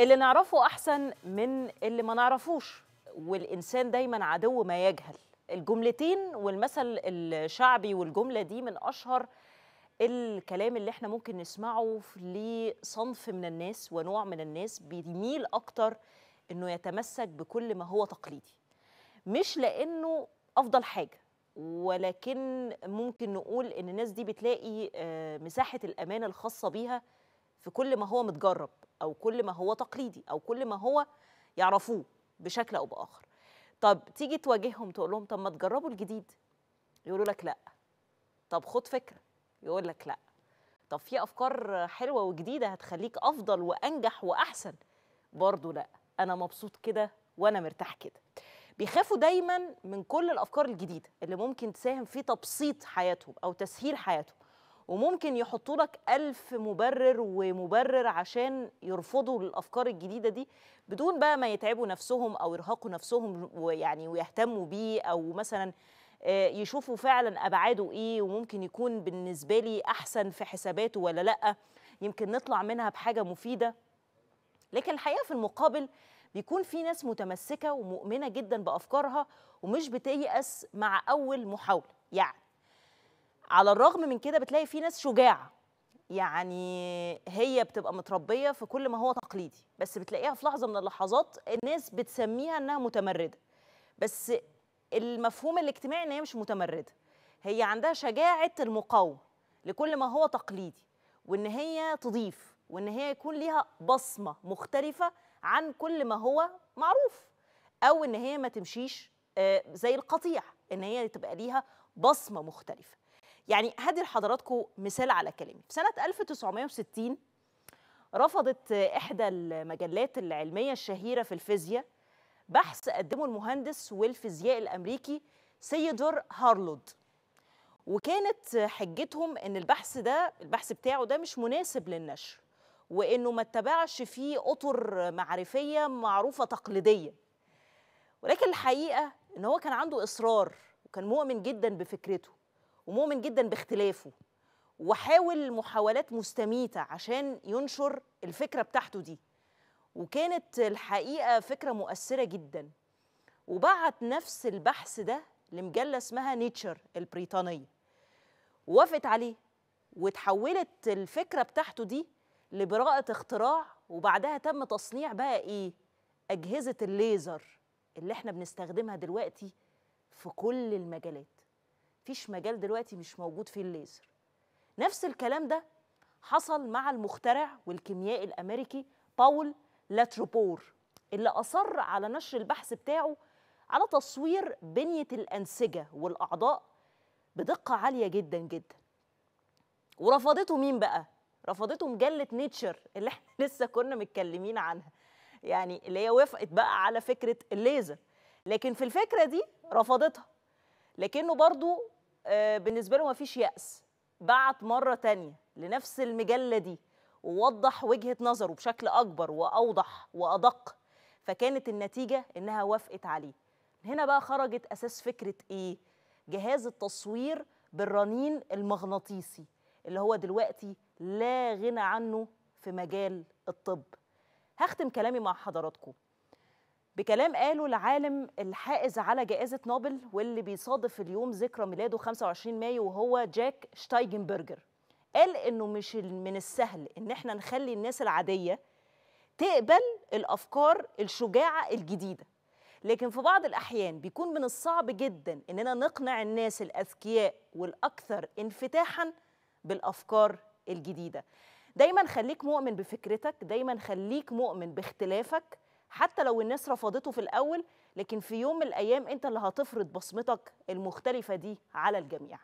اللي نعرفه أحسن من اللي ما نعرفوش والإنسان دايما عدو ما يجهل الجملتين والمثل الشعبي والجملة دي من أشهر الكلام اللي احنا ممكن نسمعه لصنف من الناس ونوع من الناس بيميل أكتر إنه يتمسك بكل ما هو تقليدي مش لأنه أفضل حاجة ولكن ممكن نقول إن الناس دي بتلاقي آه، مساحة الأمان الخاصة بيها في كل ما هو متجرب او كل ما هو تقليدي او كل ما هو يعرفوه بشكل او باخر طب تيجي تواجههم تقول لهم طب ما تجربوا الجديد يقولوا لك لا طب خد فكره يقول لك لا طب في افكار حلوه وجديده هتخليك افضل وانجح واحسن برضه لا انا مبسوط كده وانا مرتاح كده بيخافوا دايما من كل الافكار الجديده اللي ممكن تساهم في تبسيط حياتهم او تسهيل حياتهم وممكن يحطوا لك ألف مبرر ومبرر عشان يرفضوا الأفكار الجديدة دي بدون بقى ما يتعبوا نفسهم أو يرهقوا نفسهم ويعني ويهتموا بيه أو مثلا آه، يشوفوا فعلا أبعاده إيه وممكن يكون بالنسبة لي أحسن في حساباته ولا لأ يمكن نطلع منها بحاجة مفيدة لكن الحقيقة في المقابل بيكون في ناس متمسكة ومؤمنة جدا بأفكارها ومش بتيأس مع أول محاولة يعني على الرغم من كده بتلاقي في ناس شجاعه يعني هي بتبقى متربيه في كل ما هو تقليدي بس بتلاقيها في لحظه من اللحظات الناس بتسميها انها متمرده بس المفهوم الاجتماعي ان هي مش متمرده هي عندها شجاعه المقاومه لكل ما هو تقليدي وان هي تضيف وان هي يكون ليها بصمه مختلفه عن كل ما هو معروف او ان هي ما تمشيش آه، زي القطيع ان هي تبقى ليها بصمه مختلفه يعني هدي لحضراتكم مثال على كلامي في سنة 1960 رفضت إحدى المجلات العلمية الشهيرة في الفيزياء بحث قدمه المهندس والفيزياء الأمريكي سيدور هارلود وكانت حجتهم ان البحث ده البحث بتاعه ده مش مناسب للنشر وانه ما اتبعش فيه اطر معرفيه معروفه تقليديه ولكن الحقيقه ان هو كان عنده اصرار وكان مؤمن جدا بفكرته ومؤمن جدا باختلافه وحاول محاولات مستميتة عشان ينشر الفكرة بتاعته دي وكانت الحقيقة فكرة مؤثرة جدا وبعت نفس البحث ده لمجلة اسمها نيتشر البريطانية وافقت عليه وتحولت الفكرة بتاعته دي لبراءة اختراع وبعدها تم تصنيع بقى ايه أجهزة الليزر اللي احنا بنستخدمها دلوقتي في كل المجالات مفيش مجال دلوقتي مش موجود فيه الليزر نفس الكلام ده حصل مع المخترع والكيميائي الامريكي باول لاتروبور اللي اصر على نشر البحث بتاعه على تصوير بنيه الانسجه والاعضاء بدقه عاليه جدا جدا ورفضته مين بقى رفضته مجله نيتشر اللي احنا لسه كنا متكلمين عنها يعني اللي هي وافقت بقى على فكره الليزر لكن في الفكره دي رفضتها لكنه برضو آه، بالنسبه له ما فيش ياس بعت مره تانية لنفس المجله دي ووضح وجهه نظره بشكل اكبر واوضح وادق فكانت النتيجه انها وافقت عليه هنا بقى خرجت اساس فكره ايه جهاز التصوير بالرنين المغناطيسي اللي هو دلوقتي لا غنى عنه في مجال الطب هختم كلامي مع حضراتكم بكلام قاله العالم الحائز على جائزة نوبل واللي بيصادف اليوم ذكرى ميلاده 25 مايو وهو جاك شتايجنبرجر قال انه مش من السهل ان احنا نخلي الناس العادية تقبل الافكار الشجاعة الجديدة لكن في بعض الاحيان بيكون من الصعب جدا اننا نقنع الناس الاذكياء والاكثر انفتاحا بالافكار الجديدة دايما خليك مؤمن بفكرتك دايما خليك مؤمن باختلافك حتى لو الناس رفضته في الاول لكن في يوم من الايام انت اللي هتفرض بصمتك المختلفه دي على الجميع